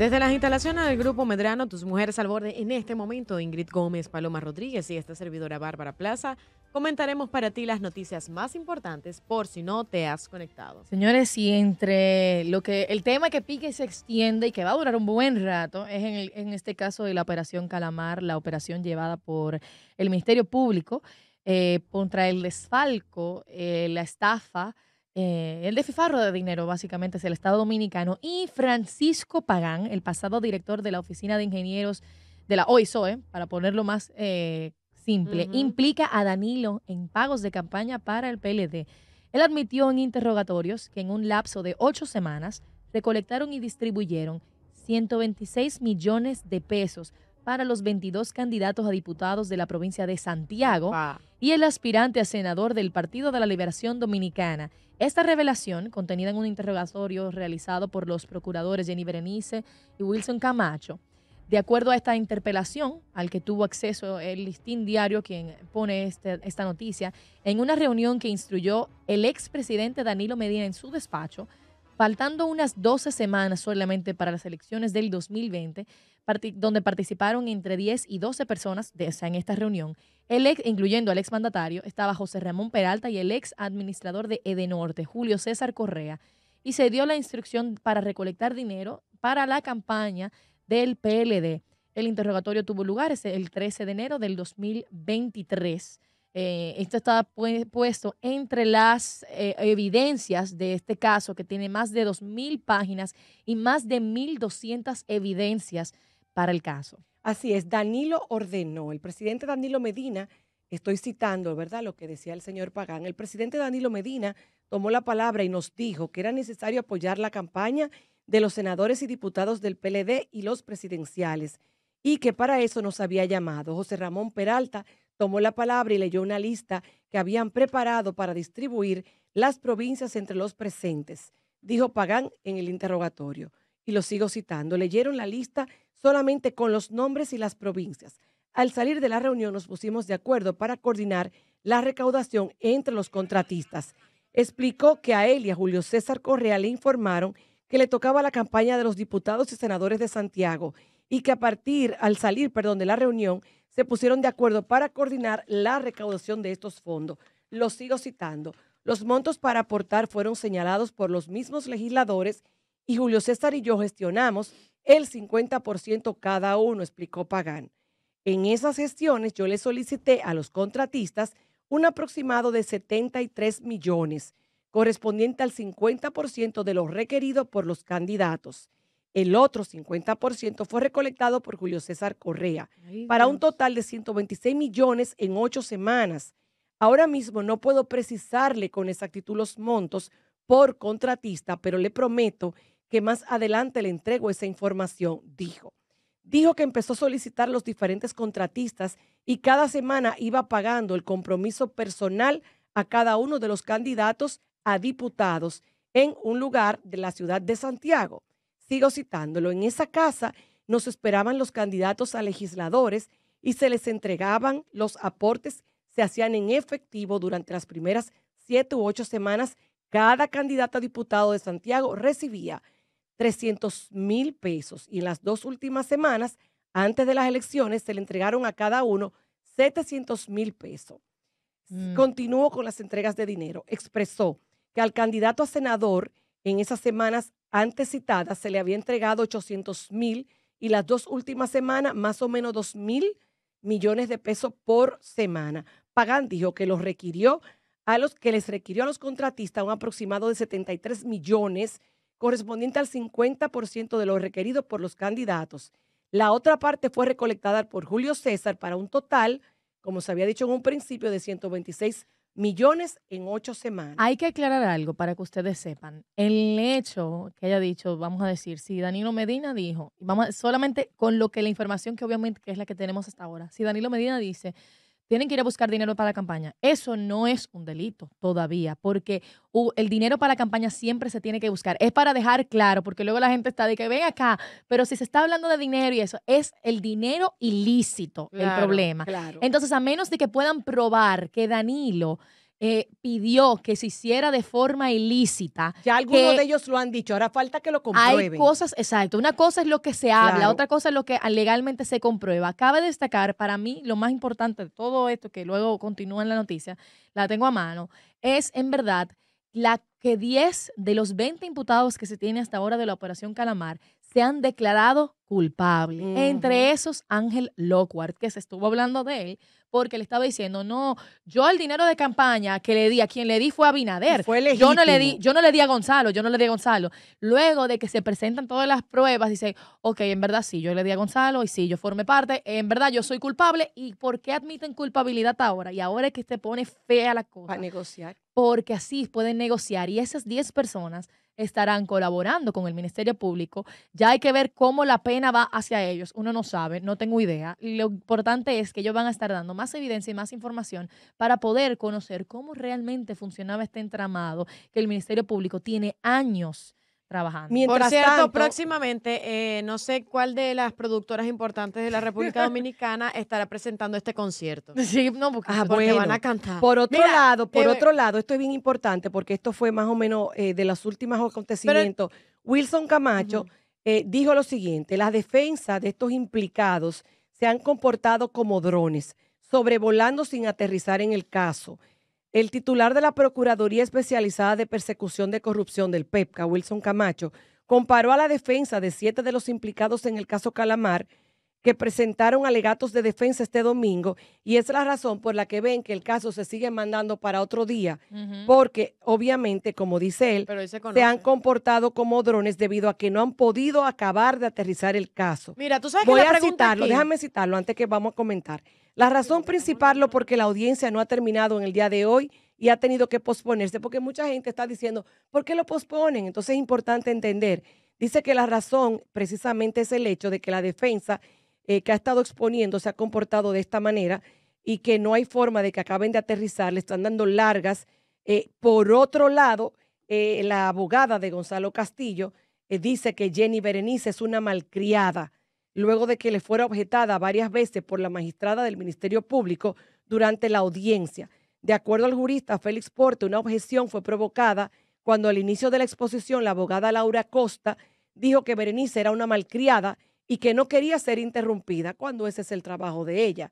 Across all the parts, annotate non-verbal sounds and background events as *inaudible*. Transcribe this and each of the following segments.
Desde las instalaciones del Grupo Medrano, tus mujeres al borde, en este momento Ingrid Gómez, Paloma Rodríguez y esta servidora Bárbara Plaza, comentaremos para ti las noticias más importantes por si no te has conectado. Señores, y entre lo que el tema que pique y se extiende y que va a durar un buen rato es en, este caso de la operación Calamar, la operación llevada por el Ministerio Público eh, contra el desfalco, eh, la estafa eh, el desfifarro de dinero, básicamente, es el Estado Dominicano. Y Francisco Pagán, el pasado director de la Oficina de Ingenieros de la OISOE, para ponerlo más eh, simple, implica a Danilo en pagos de campaña para el PLD. Él admitió en interrogatorios que en un lapso de ocho semanas recolectaron y distribuyeron 126 millones de pesos para los 22 candidatos a diputados de la provincia de Santiago y el aspirante a senador del Partido de la Liberación Dominicana. Esta revelación, contenida en un interrogatorio realizado por los procuradores Jenny Berenice y Wilson Camacho, de acuerdo a esta interpelación al que tuvo acceso el listín diario, quien pone este, esta noticia, en una reunión que instruyó el expresidente Danilo Medina en su despacho, Faltando unas 12 semanas solamente para las elecciones del 2020, donde participaron entre 10 y 12 personas en esta reunión, el ex, incluyendo al mandatario, estaba José Ramón Peralta y el ex administrador de Edenorte, Julio César Correa, y se dio la instrucción para recolectar dinero para la campaña del PLD. El interrogatorio tuvo lugar el 13 de enero del 2023. Eh, esto está puesto entre las eh, evidencias de este caso, que tiene más de 2.000 páginas y más de 1.200 evidencias para el caso. Así es, Danilo ordenó, el presidente Danilo Medina, estoy citando, ¿verdad?, lo que decía el señor Pagán, el presidente Danilo Medina tomó la palabra y nos dijo que era necesario apoyar la campaña de los senadores y diputados del PLD y los presidenciales, y que para eso nos había llamado. José Ramón Peralta tomó la palabra y leyó una lista que habían preparado para distribuir las provincias entre los presentes, dijo Pagán en el interrogatorio. Y lo sigo citando. Leyeron la lista solamente con los nombres y las provincias. Al salir de la reunión nos pusimos de acuerdo para coordinar la recaudación entre los contratistas. Explicó que a él y a Julio César Correa le informaron que le tocaba la campaña de los diputados y senadores de Santiago y que a partir, al salir, perdón, de la reunión, se pusieron de acuerdo para coordinar la recaudación de estos fondos. Los sigo citando. Los montos para aportar fueron señalados por los mismos legisladores y Julio César y yo gestionamos el 50% cada uno, explicó Pagán. En esas gestiones yo le solicité a los contratistas un aproximado de 73 millones, correspondiente al 50% de lo requerido por los candidatos. El otro 50% fue recolectado por Julio César Correa para un total de 126 millones en ocho semanas. Ahora mismo no puedo precisarle con exactitud los montos por contratista, pero le prometo que más adelante le entrego esa información, dijo. Dijo que empezó a solicitar los diferentes contratistas y cada semana iba pagando el compromiso personal a cada uno de los candidatos a diputados en un lugar de la ciudad de Santiago. Sigo citándolo. En esa casa nos esperaban los candidatos a legisladores y se les entregaban los aportes, se hacían en efectivo durante las primeras siete u ocho semanas. Cada candidato a diputado de Santiago recibía 300 mil pesos y en las dos últimas semanas, antes de las elecciones, se le entregaron a cada uno 700 mil pesos. Continúo mm. Continuó con las entregas de dinero. Expresó que al candidato a senador en esas semanas antes citada, se le había entregado 800 mil y las dos últimas semanas más o menos 2 mil millones de pesos por semana. Pagán dijo que los requirió a los que les requirió a los contratistas un aproximado de 73 millones correspondiente al 50% de lo requerido por los candidatos. La otra parte fue recolectada por Julio César para un total, como se había dicho en un principio, de 126 millones en ocho semanas. Hay que aclarar algo para que ustedes sepan. El hecho que haya dicho, vamos a decir, si Danilo Medina dijo, vamos solamente con lo que la información que obviamente que es la que tenemos hasta ahora, si Danilo Medina dice tienen que ir a buscar dinero para la campaña. Eso no es un delito todavía, porque el dinero para la campaña siempre se tiene que buscar. Es para dejar claro, porque luego la gente está de que ven acá, pero si se está hablando de dinero y eso, es el dinero ilícito el problema. Entonces, a menos de que puedan probar que Danilo eh, pidió que se hiciera de forma ilícita. Ya algunos de ellos lo han dicho, ahora falta que lo comprueben. Hay cosas, exacto. Una cosa es lo que se habla, otra cosa es lo que ah, legalmente se comprueba. Cabe destacar, para mí, lo más importante de todo esto, que luego continúa en la noticia, la tengo a mano, es en verdad la que 10 de los 20 imputados que se tiene hasta ahora de la operación Calamar se han declarado culpables. Entre esos, Ángel Lockhart, que se estuvo hablando de él, porque le estaba diciendo, no, yo el dinero de campaña que le di, a quien le di fue a Binader. Fue yo no le di, yo no le di a Gonzalo, yo no le di a Gonzalo. Luego de que se presentan todas las pruebas, dice, ok, en verdad sí, yo le di a Gonzalo y sí, yo formé parte, en verdad yo soy culpable. ¿Y por qué admiten culpabilidad ahora? Y ahora es que se pone fea la cosa. Para negociar. Porque así pueden negociar. Y esas 10 personas estarán colaborando con el Ministerio Público. Ya hay que ver cómo la pena va hacia ellos. Uno no sabe, no tengo idea. Lo importante es que ellos van a estar dando más evidencia y más información para poder conocer cómo realmente funcionaba este entramado que el Ministerio Público tiene años trabajando. Mientras Por próximamente, eh, no sé cuál de las productoras importantes de la República *laughs* Dominicana estará presentando este concierto. Sí, no, porque, ah, van a cantar. Por otro lado, por otro lado, esto es bien importante porque esto fue más o menos eh, de los últimos acontecimientos. Wilson Camacho eh, dijo lo siguiente: las defensas de estos implicados se han comportado como drones, sobrevolando sin aterrizar en el caso. El titular de la Procuraduría Especializada de Persecución de Corrupción del PEPCA, Wilson Camacho, comparó a la defensa de siete de los implicados en el caso Calamar que presentaron alegatos de defensa este domingo y es la razón por la que ven que el caso se sigue mandando para otro día, porque obviamente, como dice él, se, han comportado como drones debido a que no han podido acabar de aterrizar el caso. Mira, tú sabes Voy que voy a citarlo, déjame citarlo antes que vamos a comentar. La razón principal lo porque la audiencia no ha terminado en el día de hoy y ha tenido que posponerse, porque mucha gente está diciendo, ¿por qué lo posponen? Entonces es importante entender. Dice que la razón precisamente es el hecho de que la defensa eh, que ha estado exponiendo se ha comportado de esta manera y que no hay forma de que acaben de aterrizar, le están dando largas. Eh, por otro lado, eh, la abogada de Gonzalo Castillo dice que Jenny Berenice es una malcriada, luego de que le fuera objetada varias veces por la magistrada del Ministerio Público durante la audiencia. De acuerdo al jurista Félix Porte, una objeción fue provocada cuando al inicio de la exposición la abogada Laura Costa dijo que Berenice era una malcriada y que no quería ser interrumpida cuando ese es el trabajo de ella.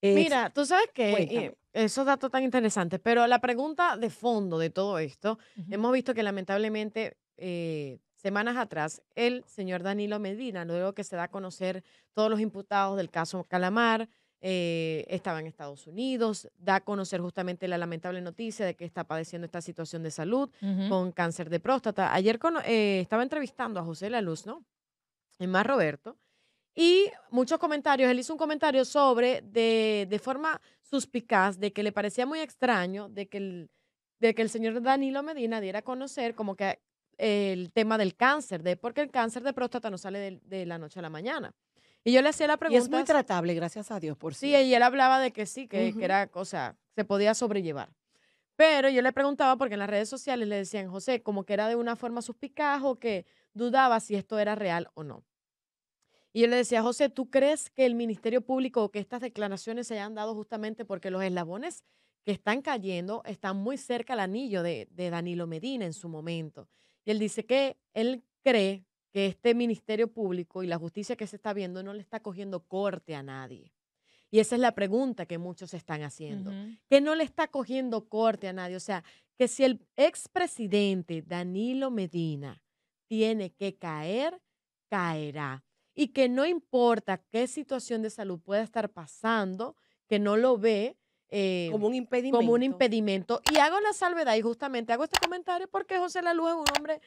Mira, tú sabes que eh, esos datos tan interesantes, pero la pregunta de fondo de todo esto, hemos visto que lamentablemente eh, semanas atrás el señor Danilo Medina, luego que se da a conocer todos los imputados del caso Calamar, eh, estaba en Estados Unidos, da a conocer justamente la lamentable noticia de que está padeciendo esta situación de salud con cáncer de próstata. Ayer estaba entrevistando a José la Laluz, ¿no? es más Roberto. Y muchos comentarios, él hizo un comentario sobre, de, de forma suspicaz, de que le parecía muy extraño de que el, de que el señor Danilo Medina diera a conocer como que el tema del cáncer, de porque el cáncer de próstata no sale de, la noche a la mañana. Y yo le hacía la pregunta. Y es muy tratable, gracias a Dios, por sí. y él hablaba de que sí, que, que era cosa, se podía sobrellevar. Pero yo le preguntaba porque en las redes sociales le decían, José, como que era de una forma suspicaz o que dudaba si esto era real o no. Y yo le decía, José, ¿tú crees que el Ministerio Público o que estas declaraciones se hayan dado justamente porque los eslabones que están cayendo están muy cerca al anillo de, Danilo Medina en su momento? Y él dice que él cree que este Ministerio Público y la justicia que se está viendo no le está cogiendo corte a nadie. Y esa es la pregunta que muchos están haciendo, que no le está cogiendo corte a nadie. O sea, que si el expresidente Danilo Medina tiene que caer, caerá. Y que no importa qué situación de salud pueda estar pasando, que no lo ve, em, como un impedimento. Como un impedimento. Y hago la salvedad y justamente hago este comentario porque José Luz es un hombre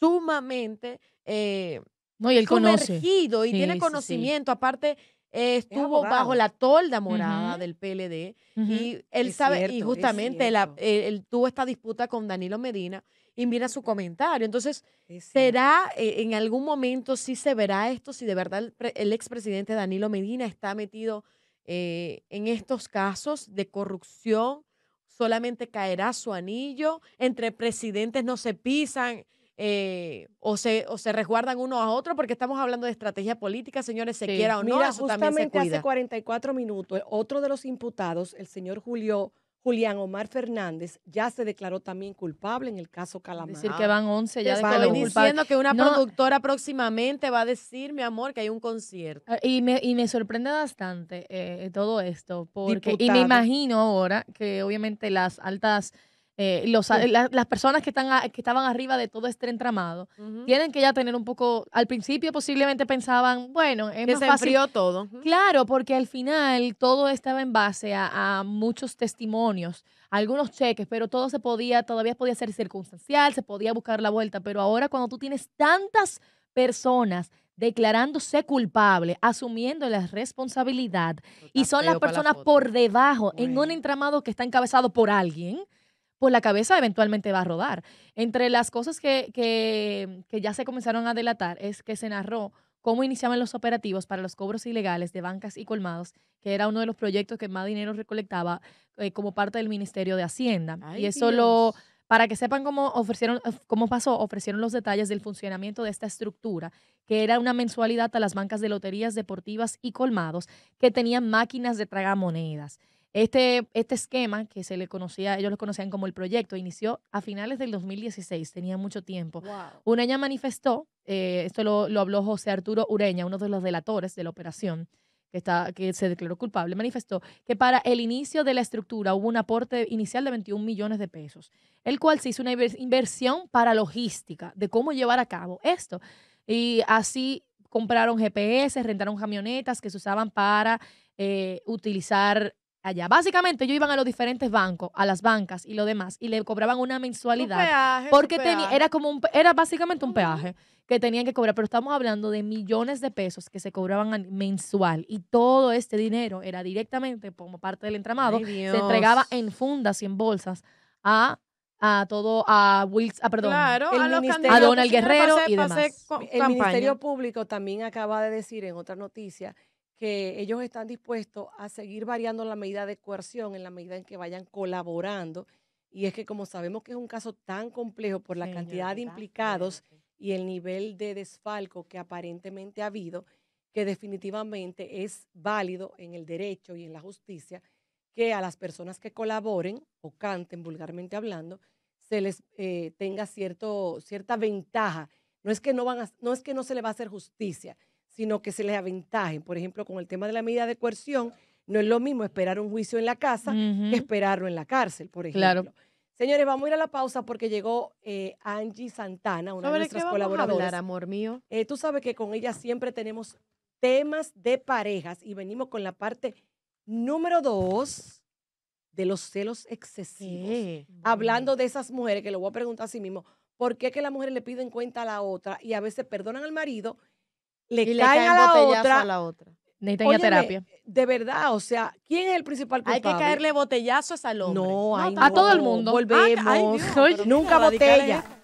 sumamente eh, no, y él conoce. y tiene conocimiento. Aparte, eh, estuvo bajo la tolda morada del PLD y él sabe, y justamente la, eh, él, tuvo esta disputa con Danilo Medina y mira su comentario. Entonces, será, eh, en algún momento si se verá esto, si de verdad el, el expresidente Danilo Medina está metido en estos casos de corrupción, solamente caerá su anillo, entre presidentes no se pisan. Eh, o, se, o se resguardan uno a otro porque estamos hablando de estrategia política, señores, se quiera o no, eso justamente también se cuida. hace 44 minutos, otro de los imputados, el señor Julio Julián Omar Fernández ya se declaró también culpable en el caso Calamar. Es decir, que van 11 ya están diciendo que una productora próximamente va a decir, mi amor, que hay un concierto. Ah, y me, y me sorprende bastante eh, todo esto, porque y me imagino ahora que obviamente las altas eh, las personas que, están que estaban arriba de todo este entramado tienen que ya tener un poco, al principio posiblemente pensaban, bueno, es todo. Claro, porque al final todo estaba en base a, muchos testimonios, algunos cheques, pero todo se podía, todavía podía ser circunstancial, se podía buscar la vuelta, pero ahora cuando tú tienes tantas personas declarándose culpable, asumiendo la responsabilidad, y son las personas por debajo en un entramado que está encabezado por alguien, pues la cabeza eventualmente va a rodar. Entre las cosas que, ya se comenzaron a delatar es que se narró cómo iniciaban los operativos para los cobros ilegales de bancas y colmados, que era uno de los proyectos que más dinero recolectaba eh, como parte del Ministerio de Hacienda. y eso lo, para que sepan cómo ofrecieron, eh, cómo pasó, ofrecieron los detalles del funcionamiento de esta estructura, que era una mensualidad a las bancas de loterías deportivas y colmados que tenían máquinas de tragamonedas. Este, este esquema, que se le conocía, ellos lo conocían como el proyecto, inició a finales del 2016, tenía mucho tiempo. Ureña manifestó, eh, esto lo, habló José Arturo Ureña, uno de los delatores de la operación, que, está, que se declaró culpable, manifestó que para el inicio de la estructura hubo un aporte inicial de 21 millones de pesos, el cual se hizo una inversión para logística de cómo llevar a cabo esto. Y así compraron GPS, rentaron camionetas que se usaban para eh, utilizar allá. Básicamente ellos iban a los diferentes bancos, a las bancas y lo demás, y le cobraban una mensualidad. porque tenía era como un, era básicamente un peaje que tenían que cobrar, pero estamos hablando de millones de pesos que se cobraban mensual y todo este dinero era directamente como parte del entramado, se entregaba en fundas y en bolsas a todo a a perdón, a, Donald Guerrero y demás. El Ministerio Público también acaba de decir en otra noticia que ellos están dispuestos a seguir variando la medida de coerción en la medida en que vayan colaborando. Y es que como sabemos que es un caso tan complejo por la cantidad de implicados y el nivel de desfalco que aparentemente ha habido, que definitivamente es válido en el derecho y en la justicia que a las personas que colaboren o canten, vulgarmente hablando, se les eh, tenga cierto, cierta ventaja. No es, que no, van no es que no se le va a hacer justicia, sino que se les aventajen. Por ejemplo, con el tema de la medida de coerción, no es lo mismo esperar un juicio en la casa que esperarlo en la cárcel, por ejemplo. Claro. Señores, vamos a ir a la pausa porque llegó eh, Angie Santana, una de nuestras colaboradoras. amor mío. Eh, tú sabes que con ella siempre tenemos temas de parejas y venimos con la parte número dos de los celos excesivos. Hablando de esas mujeres, que lo voy a preguntar a sí mismo, ¿por qué que las mujeres le piden cuenta a la otra y a veces perdonan al marido le, caen, a, la otra, a la otra. terapia. De verdad, o sea, ¿quién es el principal culpable? Hay que caerle botellazo a esa No, no a todo el mundo. Volvemos. Ah, nunca botella. ¿eh?